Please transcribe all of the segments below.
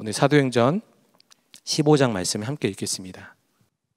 오늘 사도행전 15장 말씀을 함께 읽겠습니다.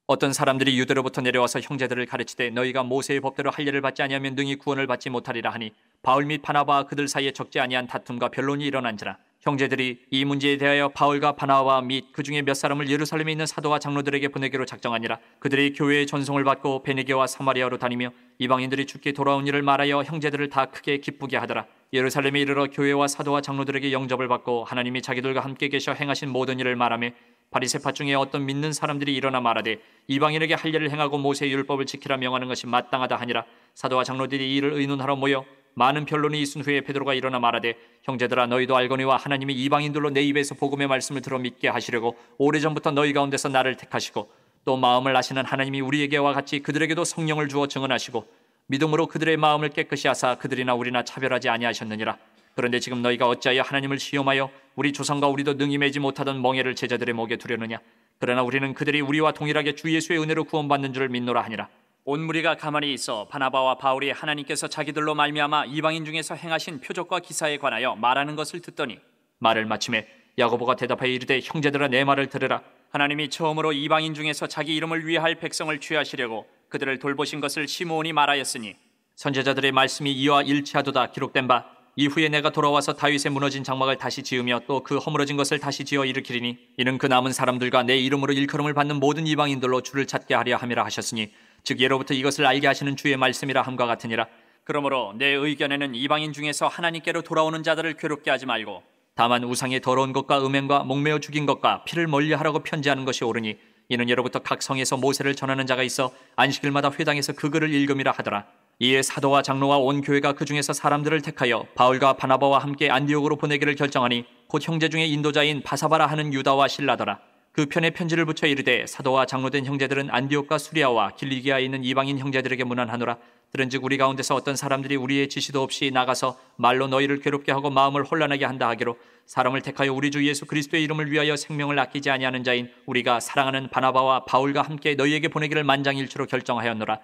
어떤 사람들이 유대로부터 내려와서 형제들을 가르치되 너희가 모세의 법대로 할례를 받지 아니하면 능히 구원을 받지 못하리라 하니 바울 및 바나바와 그들 사이에 적지 아니한 다툼과 변론이 일어난지라 형제들이 이 문제에 대하여 바울과 바나와 및 그 중에 몇 사람을 예루살렘에 있는 사도와 장로들에게 보내기로 작정하니라 그들이 교회의 전송을 받고 베네게와 사마리아로 다니며 이방인들이 죽게 돌아온 일을 말하여 형제들을 다 크게 기쁘게 하더라 예루살렘에 이르러 교회와 사도와 장로들에게 영접을 받고 하나님이 자기들과 함께 계셔 행하신 모든 일을 말하며 바리새파 중에 어떤 믿는 사람들이 일어나 말하되 이방인에게 할 일을 행하고 모세의 율법을 지키라 명하는 것이 마땅하다 하니라 사도와 장로들이 이를 의논하러 모여 많은 변론이 있은 후에 베드로가 일어나 말하되 형제들아 너희도 알거니와 하나님이 이방인들로 내 입에서 복음의 말씀을 들어 믿게 하시려고 오래전부터 너희 가운데서 나를 택하시고 또 마음을 아시는 하나님이 우리에게와 같이 그들에게도 성령을 주어 증언하시고 믿음으로 그들의 마음을 깨끗이 하사 그들이나 우리나 차별하지 아니하셨느니라 그런데 지금 너희가 어찌하여 하나님을 시험하여 우리 조상과 우리도 능히 매지 못하던 멍에를 제자들의 목에 두려느냐 그러나 우리는 그들이 우리와 동일하게 주 예수의 은혜로 구원받는 줄을 믿노라 하니라 온 무리가 가만히 있어 바나바와 바울이 하나님께서 자기들로 말미암아 이방인 중에서 행하신 표적과 기사에 관하여 말하는 것을 듣더니 말을 마침에 야고보가 대답하여 이르되 형제들아 내 말을 들으라 하나님이 처음으로 이방인 중에서 자기 이름을 위할 백성을 취하시려고 그들을 돌보신 것을 시므온이 말하였으니 선제자들의 말씀이 이와 일치하도다 기록된 바 이후에 내가 돌아와서 다윗의 무너진 장막을 다시 지으며 또 그 허물어진 것을 다시 지어 일으키리니 이는 그 남은 사람들과 내 이름으로 일컬음을 받는 모든 이방인들로 주를 찾게 하려 함이라 하셨으니 즉 예로부터 이것을 알게 하시는 주의 말씀이라 함과 같으니라. 그러므로 내 의견에는 이방인 중에서 하나님께로 돌아오는 자들을 괴롭게 하지 말고 다만 우상의 더러운 것과 음행과 목매어 죽인 것과 피를 멀리하라고 편지하는 것이 옳으니 이는 예로부터 각 성에서 모세를 전하는 자가 있어 안식일마다 회당에서 그 글을 읽음이라 하더라. 이에 사도와 장로와 온 교회가 그 중에서 사람들을 택하여 바울과 바나바와 함께 안디옥으로 보내기를 결정하니 곧 형제 중에 인도자인 바사바라 하는 유다와 신라더라. 그 편에 편지를 붙여 이르되 사도와 장로된 형제들은 안디옥과 수리아와 길리기아에 있는 이방인 형제들에게 문안하노라 들은즉 우리 가운데서 어떤 사람들이 우리의 지시도 없이 나가서 말로 너희를 괴롭게 하고 마음을 혼란하게 한다 하기로 사람을 택하여 우리 주 예수 그리스도의 이름을 위하여 생명을 아끼지 아니하는 자인 우리가 사랑하는 바나바와 바울과 함께 너희에게 보내기를 만장일치로 결정하였노라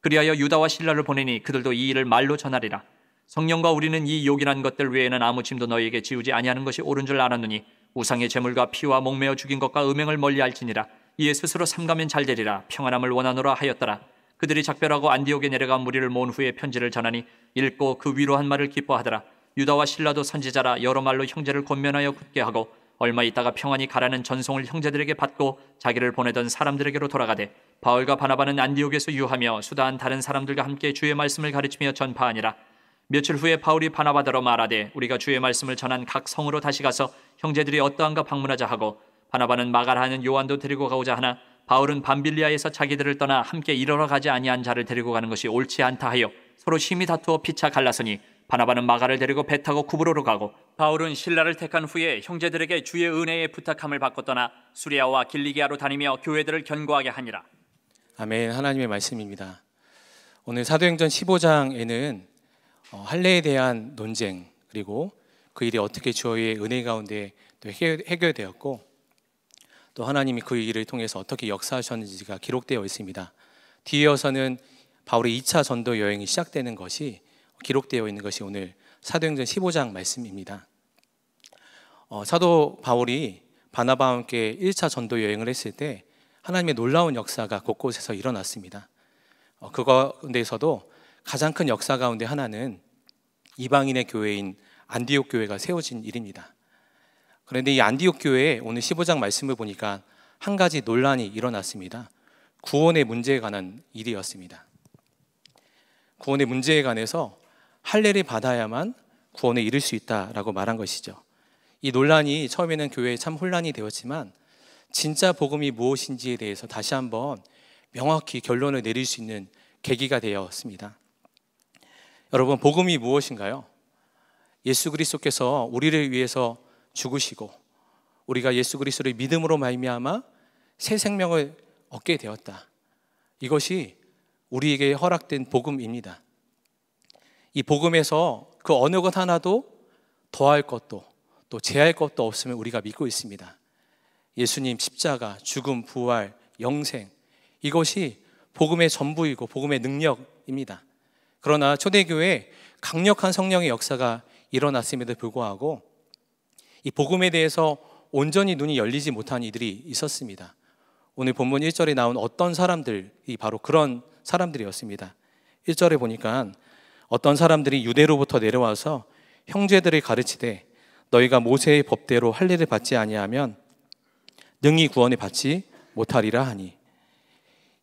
그리하여 유다와 신라를 보내니 그들도 이 일을 말로 전하리라 성령과 우리는 이 욕이란 것들 외에는 아무 짐도 너희에게 지우지 아니하는 것이 옳은 줄 알았느니 우상의 재물과 피와 목매어 죽인 것과 음행을 멀리할지니라 이에 스스로 삼가면 잘 되리라 평안함을 원하노라 하였더라 그들이 작별하고 안디옥에 내려가 무리를 모은 후에 편지를 전하니 읽고 그 위로한 말을 기뻐하더라 유다와 신라도 선지자라 여러 말로 형제를 권면하여 굳게 하고 얼마 있다가 평안히 가라는 전송을 형제들에게 받고 자기를 보내던 사람들에게로 돌아가되 바울과 바나바는 안디옥에서 유하며 수다한 다른 사람들과 함께 주의 말씀을 가르치며 전파하니라 며칠 후에 바울이 바나바더러 말하되 우리가 주의 말씀을 전한 각 성으로 다시 가서 형제들이 어떠한가 방문하자 하고 바나바는 마가라 하는 요한도 데리고 가고자 하나 바울은 밤빌리아에서 자기들을 떠나 함께 일어러 가지 아니한 자를 데리고 가는 것이 옳지 않다 하여 서로 심히 다투어 피차 갈라서니 바나바는 마가를 데리고 배 타고 구브로로 가고 바울은 신라를 택한 후에 형제들에게 주의 은혜의 부탁함을 받고 떠나 수리아와 길리기아로 다니며 교회들을 견고하게 하니라. 아멘. 하나님의 말씀입니다. 오늘 사도행전 15장에는 어, 할례에 대한 논쟁 그리고 그 일이 어떻게 주어의 은혜 가운데 또 해결되었고 또 하나님이 그 일을 통해서 어떻게 역사하셨는지가 기록되어 있습니다. 뒤이어서는 바울의 2차 전도 여행이 시작되는 것이 기록되어 있는 것이 오늘 사도행전 15장 말씀입니다. 어, 사도 바울이 바나바와 함께 1차 전도 여행을 했을 때 하나님의 놀라운 역사가 곳곳에서 일어났습니다. 어, 그거인데서도 가장 큰 역사 가운데 하나는 이방인의 교회인 안디옥 교회가 세워진 일입니다. 그런데 이 안디옥 교회에 오늘 15장 말씀을 보니까 한 가지 논란이 일어났습니다. 구원의 문제에 관한 일이었습니다. 구원의 문제에 관해서 할례를 받아야만 구원에 이를 수 있다라고 말한 것이죠. 이 논란이 처음에는 교회에 참 혼란이 되었지만 진짜 복음이 무엇인지에 대해서 다시 한번 명확히 결론을 내릴 수 있는 계기가 되었습니다. 여러분 복음이 무엇인가요? 예수 그리스도께서 우리를 위해서 죽으시고 우리가 예수 그리스도를 믿음으로 말미암아 새 생명을 얻게 되었다. 이것이 우리에게 허락된 복음입니다. 이 복음에서 그 어느 것 하나도 더할 것도 또 제할 것도 없음을 우리가 믿고 있습니다. 예수님 십자가, 죽음, 부활, 영생 이것이 복음의 전부이고 복음의 능력입니다. 그러나 초대교회에 강력한 성령의 역사가 일어났음에도 불구하고 이 복음에 대해서 온전히 눈이 열리지 못한 이들이 있었습니다. 오늘 본문 1절에 나온 어떤 사람들이 바로 그런 사람들이었습니다. 1절에 보니까 어떤 사람들이 유대로부터 내려와서 형제들을 가르치되 너희가 모세의 법대로 할례를 받지 아니하면 능히 구원을 받지 못하리라 하니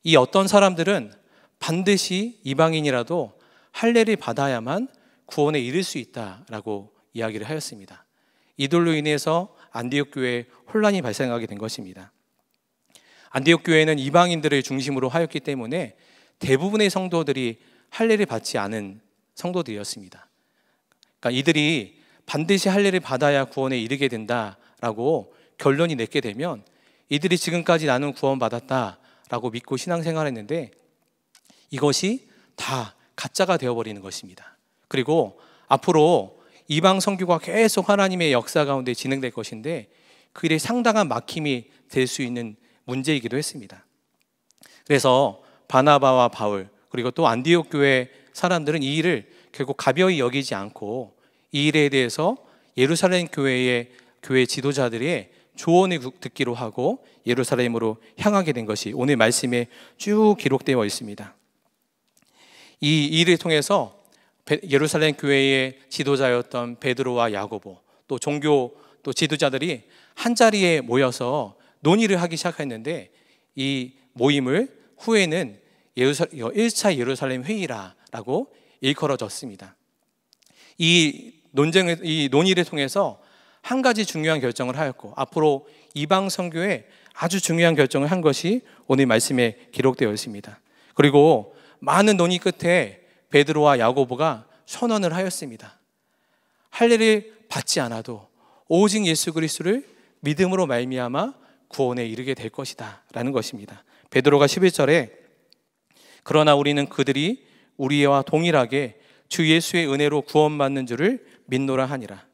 이 어떤 사람들은 반드시 이방인이라도 할례를 받아야만 구원에 이를 수 있다라고 이야기를 하였습니다. 이들로 인해서 안디옥 교회에 혼란이 발생하게 된 것입니다. 안디옥 교회는 이방인들을 중심으로 하였기 때문에 대부분의 성도들이 할례를 받지 않은 성도들이었습니다. 그러니까 이들이 반드시 할례를 받아야 구원에 이르게 된다라고 결론이 냈게 되면 이들이 지금까지 나는 구원 받았다라고 믿고 신앙생활했는데 이것이 다 가짜가 되어버리는 것입니다. 그리고 앞으로 이방 선교가 계속 하나님의 역사 가운데 진행될 것인데 그 일에 상당한 막힘이 될 수 있는 문제이기도 했습니다. 그래서 바나바와 바울 그리고 또 안디옥 교회 사람들은 이 일을 결국 가벼이 여기지 않고 이 일에 대해서 예루살렘 교회의 교회 지도자들의 조언을 듣기로 하고 예루살렘으로 향하게 된 것이 오늘 말씀에 쭉 기록되어 있습니다. 이 일을 통해서 예루살렘 교회의 지도자였던 베드로와 야고보 또 종교 또 지도자들이 한 자리에 모여서 논의를 하기 시작했는데 이 모임을 후에는 1차 예루살렘 회의라라고 일컬어졌습니다. 이 논쟁을 이 논의를 통해서 한 가지 중요한 결정을 하였고 앞으로 이방 선교에 아주 중요한 결정을 한 것이 오늘 말씀에 기록되어 있습니다. 그리고 많은 논의 끝에 베드로와 야고보가 선언을 하였습니다. 할 일을 받지 않아도 오직 예수 그리스도를 믿음으로 말미암아 구원에 이르게 될 것이다라는 것입니다. 베드로가 11절에 그러나 우리는 그들이 우리와 동일하게 주 예수의 은혜로 구원받는 줄을 믿노라 하니라.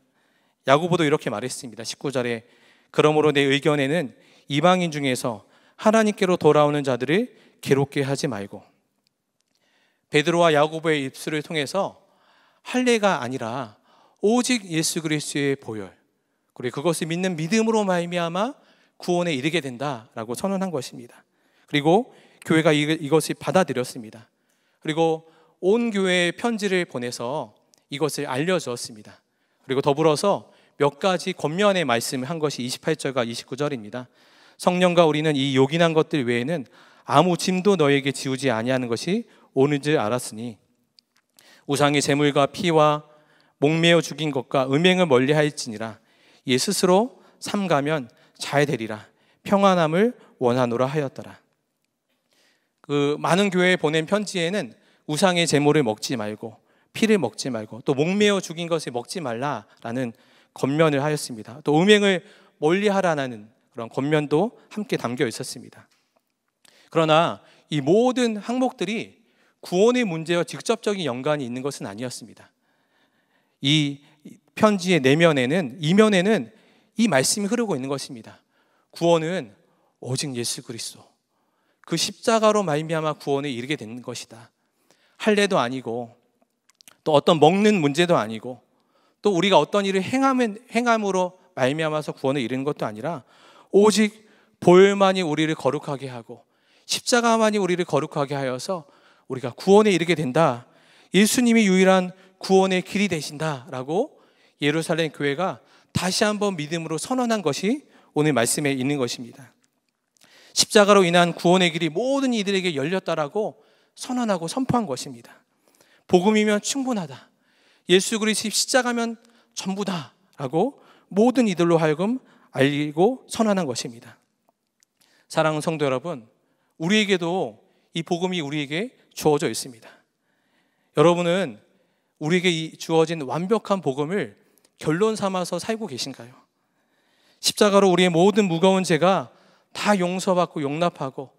야고보도 이렇게 말했습니다. 19절에 그러므로 내 의견에는 이방인 중에서 하나님께로 돌아오는 자들을 괴롭게 하지 말고 베드로와 야고보의 입술을 통해서 할례가 아니라 오직 예수 그리스도의 보혈 그리고 그것을 믿는 믿음으로 말미암아 구원에 이르게 된다라고 선언한 것입니다. 그리고 교회가 이것을 받아들였습니다. 그리고 온 교회에 편지를 보내서 이것을 알려주었습니다. 그리고 더불어서 몇 가지 권면의 말씀을 한 것이 28절과 29절입니다. 성령과 우리는 이 요긴한 것들 외에는 아무 짐도 너에게 지우지 아니하는 것이 오는줄 알았으니 우상의 재물과 피와 목매어 죽인 것과 음행을 멀리하였지니라 예 스스로 삼가면 잘 되리라 평안함을 원하노라 하였더라. 그 많은 교회에 보낸 편지에는 우상의 재물을 먹지 말고 피를 먹지 말고 또 목매어 죽인 것을 먹지 말라라는 겉면을 하였습니다. 또 음행을 멀리하라는 그런 겉면도 함께 담겨 있었습니다. 그러나 이 모든 항목들이 구원의 문제와 직접적인 연관이 있는 것은 아니었습니다. 이 편지의 내면에는 이면에는 이 말씀이 흐르고 있는 것입니다. 구원은 오직 예수 그리스도 그 십자가로 말미암아 구원에 이르게 된 것이다. 할례도 아니고 또 어떤 먹는 문제도 아니고 또 우리가 어떤 일을 행함은, 행함으로 말미암아서 구원에 이르는 것도 아니라 오직 보혈만이 우리를 거룩하게 하고 십자가만이 우리를 거룩하게 하여서 우리가 구원에 이르게 된다. 예수님이 유일한 구원의 길이 되신다라고 예루살렘 교회가 다시 한번 믿음으로 선언한 것이 오늘 말씀에 있는 것입니다. 십자가로 인한 구원의 길이 모든 이들에게 열렸다라고 선언하고 선포한 것입니다. 복음이면 충분하다. 예수 그리스도 십자가면 전부다라고 모든 이들로 하여금 알리고 선언한 것입니다. 사랑하는 성도 여러분, 우리에게도 이 복음이 우리에게 주어져 있습니다. 여러분은 우리에게 주어진 완벽한 복음을 결론 삼아서 살고 계신가요? 십자가로 우리의 모든 무거운 죄가 다 용서받고 용납하고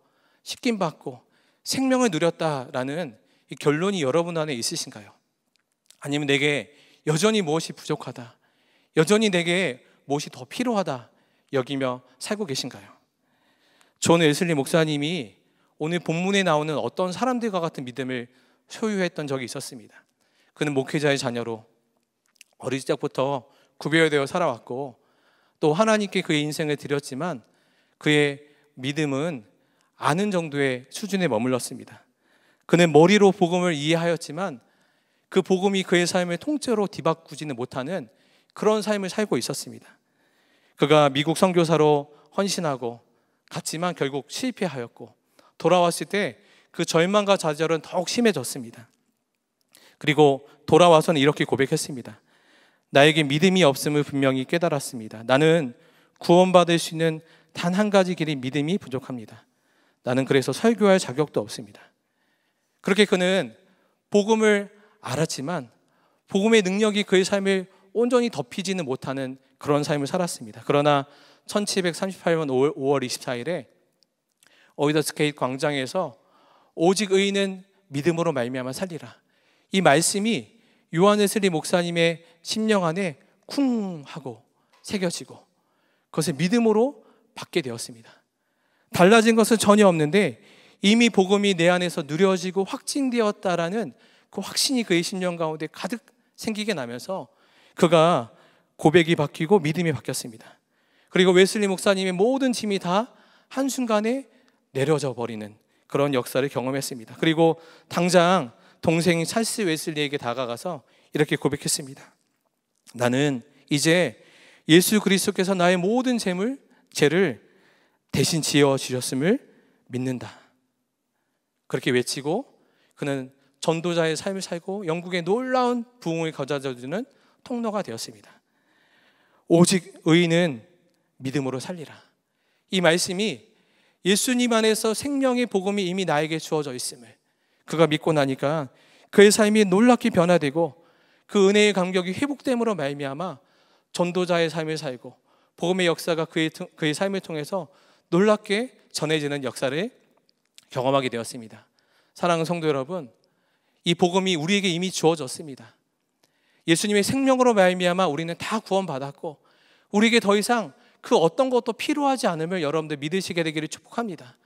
십김 받고 생명을 누렸다라는 결론이 여러분 안에 있으신가요? 아니면 내게 여전히 무엇이 부족하다, 여전히 내게 무엇이 더 필요하다 여기며 살고 계신가요? 존 웨슬리 목사님이 오늘 본문에 나오는 어떤 사람들과 같은 믿음을 소유했던 적이 있었습니다. 그는 목회자의 자녀로 어릴 적부터 구별되어 살아왔고 또 하나님께 그의 인생을 드렸지만 그의 믿음은 아는 정도의 수준에 머물렀습니다. 그는 머리로 복음을 이해하였지만 그 복음이 그의 삶을 통째로 뒤바꾸지는 못하는 그런 삶을 살고 있었습니다. 그가 미국 선교사로 헌신하고 갔지만 결국 실패하였고 돌아왔을 때 그 절망과 좌절은 더욱 심해졌습니다. 그리고 돌아와서는 이렇게 고백했습니다. 나에게 믿음이 없음을 분명히 깨달았습니다. 나는 구원받을 수 있는 단 한 가지 길이 믿음이 부족합니다. 나는 그래서 설교할 자격도 없습니다. 그렇게 그는 복음을 알았지만 복음의 능력이 그의 삶을 온전히 덮이지는 못하는 그런 삶을 살았습니다. 그러나 1738년 5월, 24일에 오이더스케이트 광장에서 오직 의인은 믿음으로 말미암아 살리라. 이 말씀이 요한웨슬리 목사님의 심령 안에 쿵 하고 새겨지고 그것을 믿음으로 받게 되었습니다. 달라진 것은 전혀 없는데 이미 복음이 내 안에서 누려지고 확증되었다라는 그 확신이 그의 심령 가운데 가득 생기게 나면서 그가 고백이 바뀌고 믿음이 바뀌었습니다. 그리고 웨슬리 목사님의 모든 짐이 다 한순간에 내려져 버리는 그런 역사를 경험했습니다. 그리고 당장 동생이 찰스 웨슬리에게 다가가서 이렇게 고백했습니다. 나는 이제 예수 그리스도께서 나의 모든 죄물, 죄를 대신 지어 주셨음을 믿는다. 그렇게 외치고 그는 전도자의 삶을 살고 영국의 놀라운 부흥을 거저주는 통로가 되었습니다. 오직 의인은 믿음으로 살리라. 이 말씀이 예수님 안에서 생명의 복음이 이미 나에게 주어져 있음을 그가 믿고 나니까 그의 삶이 놀랍게 변화되고 그 은혜의 감격이 회복됨으로 말미암아 전도자의 삶을 살고 복음의 역사가 그의, 그의 삶을 통해서 놀랍게 전해지는 역사를 경험하게 되었습니다. 사랑하는 성도 여러분, 이 복음이 우리에게 이미 주어졌습니다. 예수님의 생명으로 말미암아 우리는 다 구원받았고 우리에게 더 이상 그 어떤 것도 필요하지 않음을 여러분들 믿으시게 되기를 축복합니다.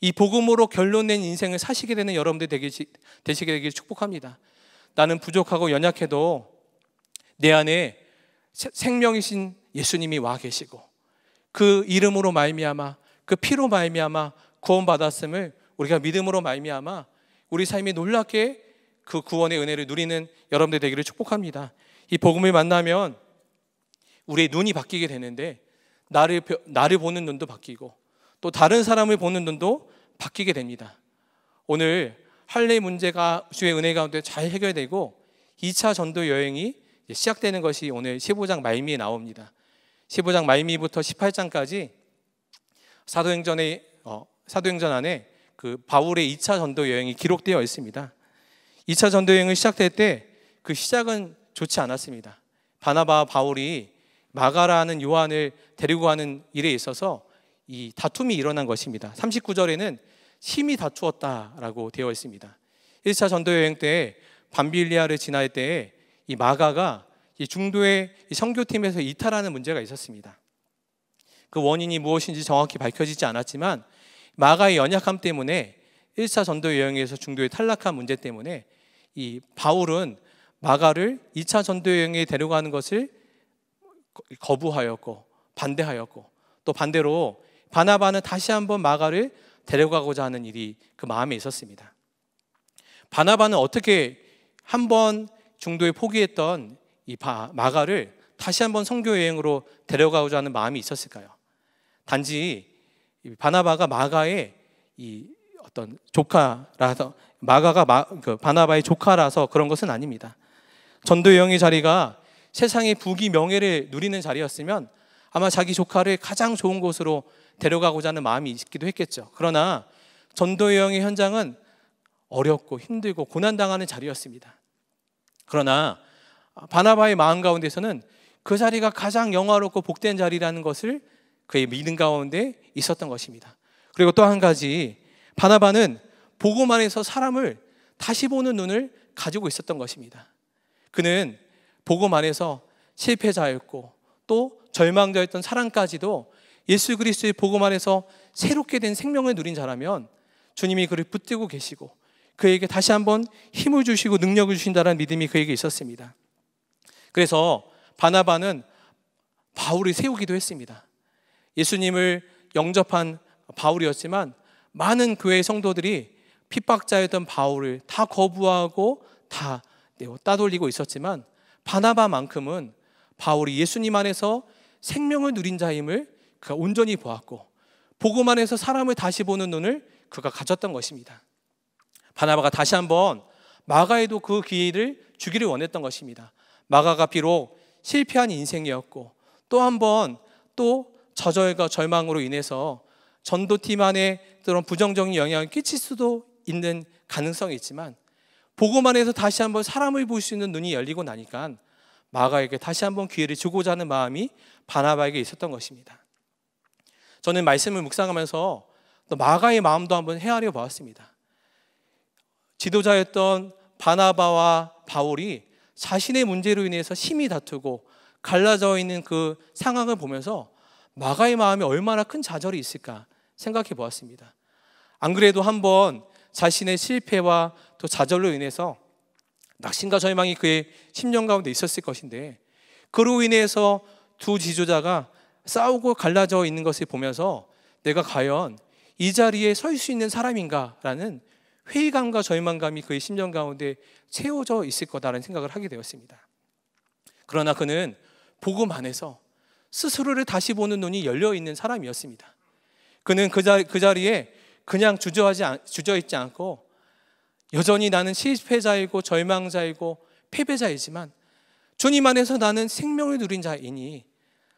이 복음으로 결론낸 인생을 사시게 되는 여러분들 되시, 되시게 되기를 축복합니다. 나는 부족하고 연약해도 내 안에 생명이신 예수님이 와 계시고 그 이름으로 말미암아 그 피로 말미암아 구원받았음을 우리가 믿음으로 말미암아 우리 삶이 놀랍게 그 구원의 은혜를 누리는 여러분들 되기를 축복합니다. 이 복음을 만나면 우리의 눈이 바뀌게 되는데 나를, 나를 보는 눈도 바뀌고 또 다른 사람을 보는 눈도 바뀌게 됩니다. 오늘 할례 문제가 주의 은혜 가운데 잘 해결되고 2차 전도 여행이 시작되는 것이 오늘 15장 말미에 나옵니다. 15장 말미부터 18장까지 사도행전의 어, 사도행전 안에 그 바울의 2차 전도 여행이 기록되어 있습니다. 2차 전도 여행을 시작될 때 그 시작은 좋지 않았습니다. 바나바와 바울이 마가라는 요한을 데리고 가는 일에 있어서 이 다툼이 일어난 것입니다. 39절에는 심히 다투었다라고 되어 있습니다. 1차 전도 여행 때 반빌리아를 지날 때에 이 마가가 이 중도의 성교팀에서 이탈하는 문제가 있었습니다. 그 원인이 무엇인지 정확히 밝혀지지 않았지만 마가의 연약함 때문에 1차 전도 여행에서 중도에 탈락한 문제 때문에 이 바울은 마가를 2차 전도 여행에 데려가는 것을 거부하였고 반대하였고 또 반대로 바나바는 다시 한번 마가를 데려가고자 하는 일이 그 마음에 있었습니다. 바나바는 어떻게 한번 중도에 포기했던 이 바, 마가를 다시 한번 선교 여행으로 데려가고자 하는 마음이 있었을까요? 단지 바나바가 마가의 이 어떤 조카라서 마가가 마, 그 바나바의 조카라서 그런 것은 아닙니다. 전도 여행의 자리가 세상의 부귀 명예를 누리는 자리였으면 아마 자기 조카를 가장 좋은 곳으로 데려가고자 하는 마음이 있기도 했겠죠. 그러나 전도 여행의 현장은 어렵고 힘들고 고난당하는 자리였습니다. 그러나 바나바의 마음 가운데서는 그 자리가 가장 영화롭고 복된 자리라는 것을 그의 믿음 가운데 있었던 것입니다. 그리고 또 한 가지 바나바는 보고만 해서 사람을 다시 보는 눈을 가지고 있었던 것입니다. 그는 복음 안에서 실패자였고 또 절망자였던 사람까지도 예수 그리스도의 복음 안에서 새롭게 된 생명을 누린 자라면 주님이 그를 붙들고 계시고 그에게 다시 한번 힘을 주시고 능력을 주신다는 믿음이 그에게 있었습니다. 그래서 바나바는 바울을 세우기도 했습니다. 예수님을 영접한 바울이었지만 많은 교회 성도들이 핍박자였던 바울을 다 거부하고 다 따돌리고 있었지만 바나바만큼은 바울이 예수님 안에서 생명을 누린 자임을 그가 온전히 보았고 복음 안에서 사람을 다시 보는 눈을 그가 가졌던 것입니다. 바나바가 다시 한번 마가에도 그 기회를 주기를 원했던 것입니다. 마가가 비록 실패한 인생이었고 또 한번 또 저절과 절망으로 인해서 전도팀 안에 그런 부정적인 영향을 끼칠 수도 있는 가능성이 있지만 보고만 해서 다시 한번 사람을 볼 수 있는 눈이 열리고 나니까 마가에게 다시 한번 기회를 주고자 하는 마음이 바나바에게 있었던 것입니다. 저는 말씀을 묵상하면서 또 마가의 마음도 한번 헤아려 보았습니다. 지도자였던 바나바와 바울이 자신의 문제로 인해서 심히 다투고 갈라져 있는 그 상황을 보면서 마가의 마음에 얼마나 큰 좌절이 있을까 생각해 보았습니다. 안 그래도 한번 자신의 실패와 또 좌절로 인해서 낙심과 절망이 그의 심령 가운데 있었을 것인데 그로 인해서 두지조자가 싸우고 갈라져 있는 것을 보면서 내가 과연 이 자리에 설 수 있는 사람인가라는 회의감과 절망감이 그의 심정 가운데 채워져 있을 거다라는 생각을 하게 되었습니다. 그러나 그는 복음 안에서 스스로를 다시 보는 눈이 열려 있는 사람이었습니다. 그는 그, 자, 그 자리에 그냥 주저하지 주저있지 않고 여전히 나는 실패자이고 절망자이고 패배자이지만 주님 안에서 나는 생명을 누린 자이니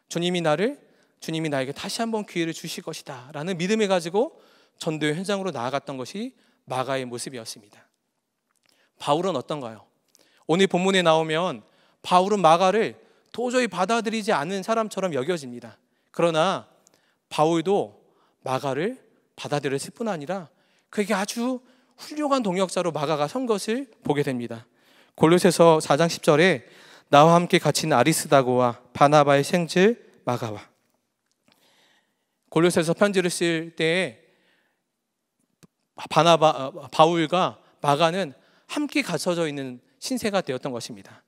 주님이 나를 주님이 나에게 다시 한번 기회를 주실 것이다 라는 믿음을 가지고 전도의 현장으로 나아갔던 것이 마가의 모습이었습니다. 바울은 어떤가요? 오늘 본문에 나오면 바울은 마가를 도저히 받아들이지 않는 사람처럼 여겨집니다. 그러나 바울도 마가를 받아들였을 뿐 아니라 그게 아주 훌륭한 동역자로 마가가 선 것을 보게 됩니다. 골로새서 4장 10절에 나와 함께 갇힌 아리스다고와 바나바의 생질 마가와 골로새서 편지를 쓸 때에 바나바 어, 바울과 마가는 함께 갇혀져 있는 신세가 되었던 것입니다.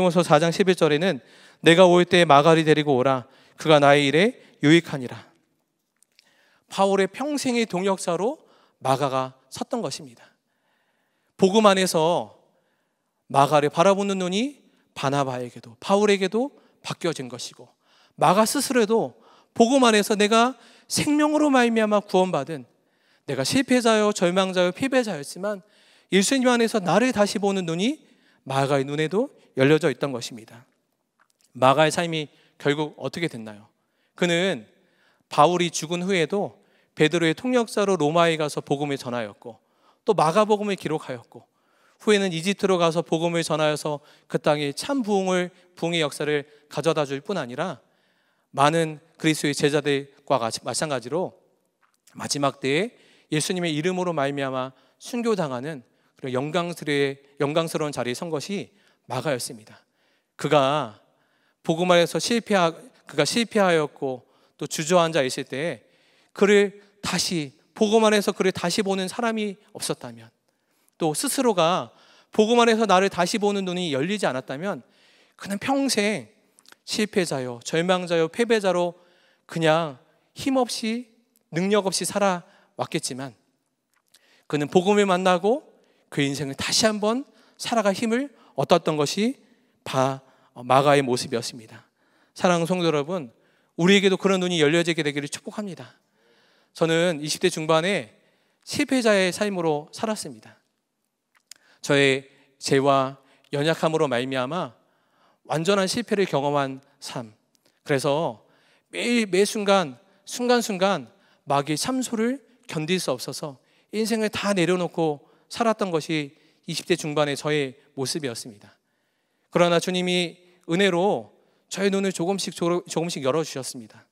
디모데후서 4장 11절에는 내가 올 때 마가를 데리고 오라 그가 나의 일에 유익하니라. 바울의 평생의 동역자로 마가가 섰던 것입니다. 복음 안에서 마가를 바라보는 눈이 바나바에게도 바울에게도 바뀌어진 것이고 마가 스스로도 복음 안에서 내가 생명으로 말미암아 구원받은 내가 실패자요 절망자요 패배자였지만 예수님 안에서 나를 다시 보는 눈이 마가의 눈에도 열려져 있던 것입니다. 마가의 삶이 결국 어떻게 됐나요? 그는 바울이 죽은 후에도 베드로의 통역사로 로마에 가서 복음을 전하였고 또 마가복음을 기록하였고 후에는 이집트로 가서 복음을 전하여서 그 땅에 참 부흥을 부흥의 역사를 가져다 줄 뿐 아니라 많은 그리스도의 제자들과 마찬가지로 마지막 때에 예수님의 이름으로 말미암아 순교당하는 그런 영광스러 영광스러운 자리에 선 것이 마가였습니다. 그가 복음화에서 실패 그가 실패하였고 또 주저앉아 있을 때에 그를 다시 복음만 해서 그를 다시 보는 사람이 없었다면 또 스스로가 복음만 해서 나를 다시 보는 눈이 열리지 않았다면 그는 평생 실패자요, 절망자요, 패배자로 그냥 힘없이 능력 없이 살아왔겠지만 그는 복음을 만나고 그 인생을 다시 한번 살아갈 힘을 얻었던 것이 바 어, 마가의 모습이었습니다. 사랑 하는 성도 여러분, 우리에게도 그런 눈이 열려지게 되기를 축복합니다. 저는 20대 중반에 실패자의 삶으로 살았습니다. 저의 죄와 연약함으로 말미암아 완전한 실패를 경험한 삶. 그래서 매일 매 순간 순간순간 마귀의 참소를 견딜 수 없어서 인생을 다 내려놓고 살았던 것이 20대 중반의 저의 모습이었습니다. 그러나 주님이 은혜로 저의 눈을 조금씩 조금씩 열어 주셨습니다.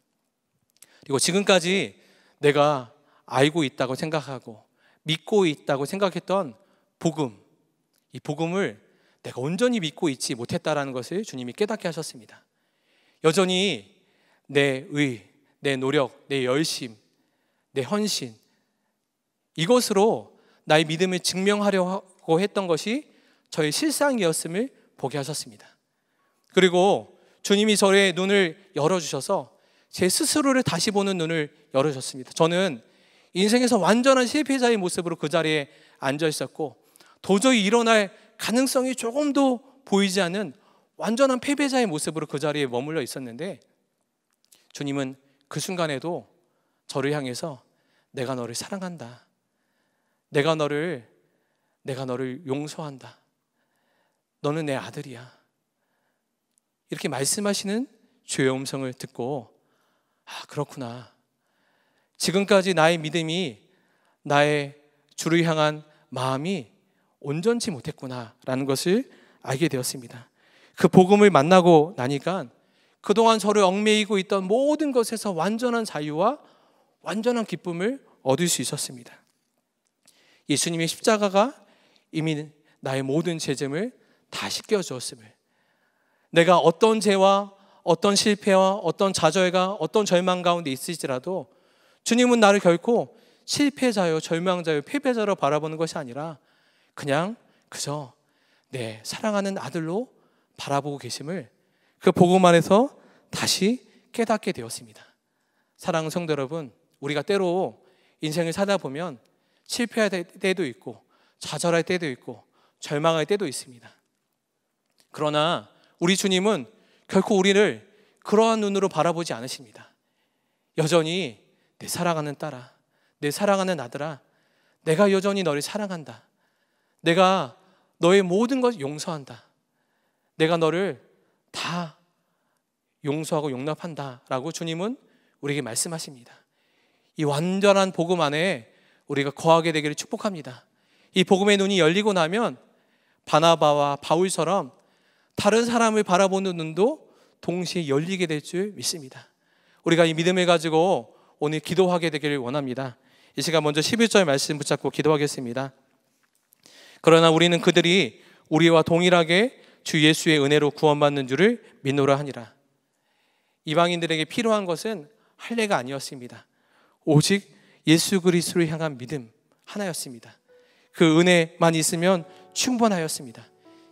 그리고 지금까지 내가 알고 있다고 생각하고 믿고 있다고 생각했던 복음, 이 복음을 내가 온전히 믿고 있지 못했다라는 것을 주님이 깨닫게 하셨습니다. 여전히 내 의, 내 노력, 내 열심, 내 헌신 이것으로 나의 믿음을 증명하려고 했던 것이 저의 실상이었음을 보게 하셨습니다. 그리고 주님이 저의 눈을 열어주셔서 제 스스로를 다시 보는 눈을 열으셨습니다. 저는 인생에서 완전한 실패자의 모습으로 그 자리에 앉아 있었고 도저히 일어날 가능성이 조금도 보이지 않는 완전한 패배자의 모습으로 그 자리에 머물러 있었는데 주님은 그 순간에도 저를 향해서 내가 너를 사랑한다. 내가 너를 내가 너를 용서한다. 너는 내 아들이야. 이렇게 말씀하시는 주의 음성을 듣고 아, 그렇구나. 지금까지 나의 믿음이 나의 주를 향한 마음이 온전치 못했구나라는 것을 알게 되었습니다. 그 복음을 만나고 나니까 그동안 저를 얽매이고 있던 모든 것에서 완전한 자유와 완전한 기쁨을 얻을 수 있었습니다. 예수님의 십자가가 이미 나의 모든 죄점을 다 씻겨 주었음을 내가 어떤 죄와 어떤 실패와 어떤 좌절과 어떤 절망 가운데 있을지라도 주님은 나를 결코 실패자요, 절망자요, 패배자로 바라보는 것이 아니라 그냥 그저 내 사랑하는 아들로 바라보고 계심을 그 복음 안에서 다시 깨닫게 되었습니다. 사랑하는 성도 여러분, 우리가 때로 인생을 사다 보면 실패할 때도 있고 좌절할 때도 있고 절망할 때도 있습니다. 그러나 우리 주님은 결코 우리를 그러한 눈으로 바라보지 않으십니다. 여전히 내 사랑하는 딸아, 내 사랑하는 아들아, 내가 여전히 너를 사랑한다. 내가 너의 모든 것 용서한다. 내가 너를 다 용서하고 용납한다. 라고 주님은 우리에게 말씀하십니다. 이 완전한 복음 안에 우리가 거하게 되기를 축복합니다. 이 복음의 눈이 열리고 나면 바나바와 바울처럼 다른 사람을 바라보는 눈도 동시에 열리게 될 줄 믿습니다. 우리가 이 믿음을 가지고 오늘 기도하게 되기를 원합니다. 이 시간 먼저 11절 말씀 붙잡고 기도하겠습니다. 그러나 우리는 그들이 우리와 동일하게 주 예수의 은혜로 구원받는 줄을 믿노라 하니라. 이방인들에게 필요한 것은 할례가 아니었습니다. 오직 예수 그리스도를 향한 믿음 하나였습니다. 그 은혜만 있으면 충분하였습니다.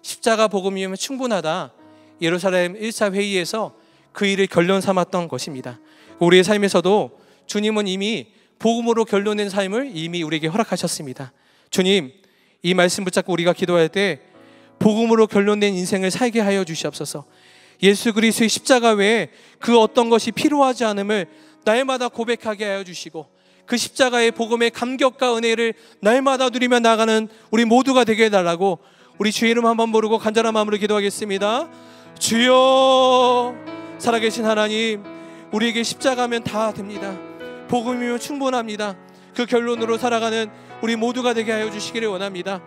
십자가 복음이면 충분하다. 예루살렘 1차 회의에서 그 일을 결론 삼았던 것입니다. 우리의 삶에서도 주님은 이미 복음으로 결론낸 삶을 이미 우리에게 허락하셨습니다. 주님, 이 말씀 붙잡고 우리가 기도할 때 복음으로 결론낸 인생을 살게 하여 주시옵소서. 예수 그리스도의 십자가 외에 그 어떤 것이 필요하지 않음을 날마다 고백하게 하여 주시고 그 십자가의 복음의 감격과 은혜를 날마다 누리며 나가는 우리 모두가 되게 해달라고 우리 주의 이름 한 번 모르고 간절한 마음으로 기도하겠습니다. 주여 살아계신 하나님 우리에게 십자가면 다 됩니다. 복음이면 충분합니다. 그 결론으로 살아가는 우리 모두가 되게 하여 주시기를 원합니다.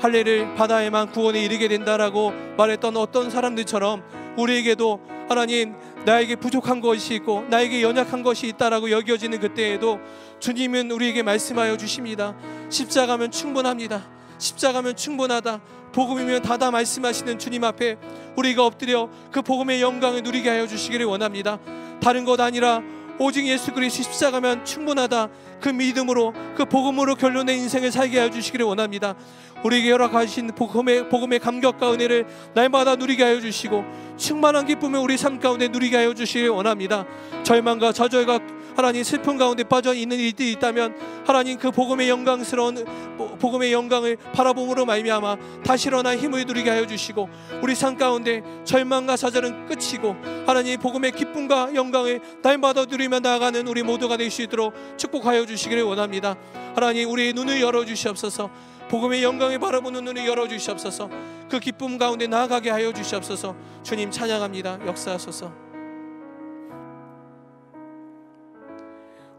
할례를 받아야만 구원에 이르게 된다라고 말했던 어떤 사람들처럼 우리에게도 하나님 나에게 부족한 것이 있고 나에게 연약한 것이 있다라고 여겨지는 그때에도 주님은 우리에게 말씀하여 주십니다. 십자가면 충분합니다. 십자가면 충분하다. 복음이면 다다 말씀하시는 주님 앞에 우리가 엎드려 그 복음의 영광을 누리게 하여 주시기를 원합니다. 다른 것 아니라 오직 예수 그리스도 십자가면 충분하다. 그 믿음으로 그 복음으로 결론의 인생을 살게 하여 주시기를 원합니다. 우리에게 허락하신 복음의 복음의 감격과 은혜를 날마다 누리게 하여 주시고 충만한 기쁨을 우리 삶 가운데 누리게 하여 주시기를 원합니다. 절망과 좌절과 하나님 슬픔 가운데 빠져 있는 일들이 있다면 하나님 그 복음의 영광스러운 복음의 영광을 바라봄으로 말미암아 다시 일어나 힘을 누리게 하여 주시고 우리 삶 가운데 절망과 사절은 끝이고 하나님 복음의 기쁨과 영광을 날마다 누리며 나아가는 우리 모두가 될 수 있도록 축복하여 주시기를 원합니다. 하나님 우리의 눈을 열어 주시옵소서. 복음의 영광을 바라보는 눈을 열어 주시옵소서. 그 기쁨 가운데 나아가게 하여 주시옵소서. 주님 찬양합니다. 역사하소서.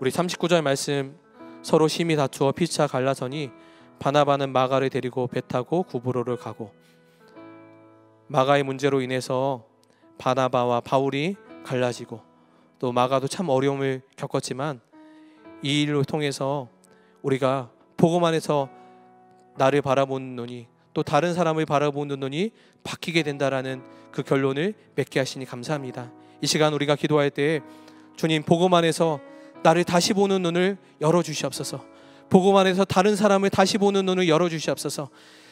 우리 39절 말씀 서로 심히 다투어 피차 갈라서니 바나바는 마가를 데리고 배 타고 구부로를 가고 마가의 문제로 인해서 바나바와 바울이 갈라지고 또 마가도 참 어려움을 겪었지만 이 일을 통해서 우리가 복음 안에서 나를 바라보는 눈이 또 다른 사람을 바라보는 눈이 바뀌게 된다라는 그 결론을 맺게 하시니 감사합니다. 이 시간 우리가 기도할 때 주님 복음 안에서 나를 다시 보는 눈을 열어주시옵소서. 보고만 해서 다른 사람을 다시 보는 눈을 열어주시옵소서.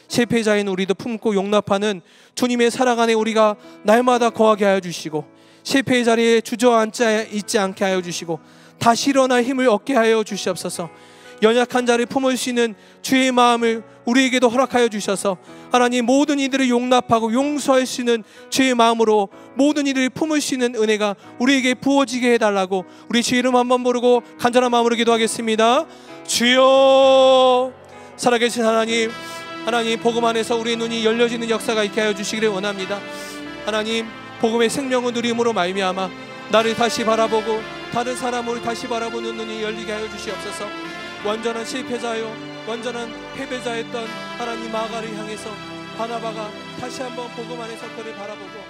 실패자인 우리도 품고 용납하는 주님의 사랑 안에 우리가 날마다 거하게 하여 주시고 실패의 자리에 주저앉아 있지 않게 하여 주시고 다시 일어날 힘을 얻게 하여 주시옵소서 연약한 자를 품을 수 있는 주의 마음을 우리에게도 허락하여 주셔서 하나님 모든 이들을 용납하고 용서할 수 있는 죄의 마음으로 모든 이들을 품으시는 은혜가 우리에게 부어지게 해달라고 우리 주 이름 한번 부르고 간절한 마음으로 기도하겠습니다. 주여 살아계신 하나님 하나님 복음 안에서 우리의 눈이 열려지는 역사가 있게 하여 주시기를 원합니다. 하나님 복음의 생명을 누림으로 말미암아 나를 다시 바라보고 다른 사람을 다시 바라보는 눈이 열리게 하여 주시옵소서 완전한 실패자요 완전한 패배자였던 하나님 마가를 향해서 바나바가 다시 한번 복음 안에서 그를 바라보고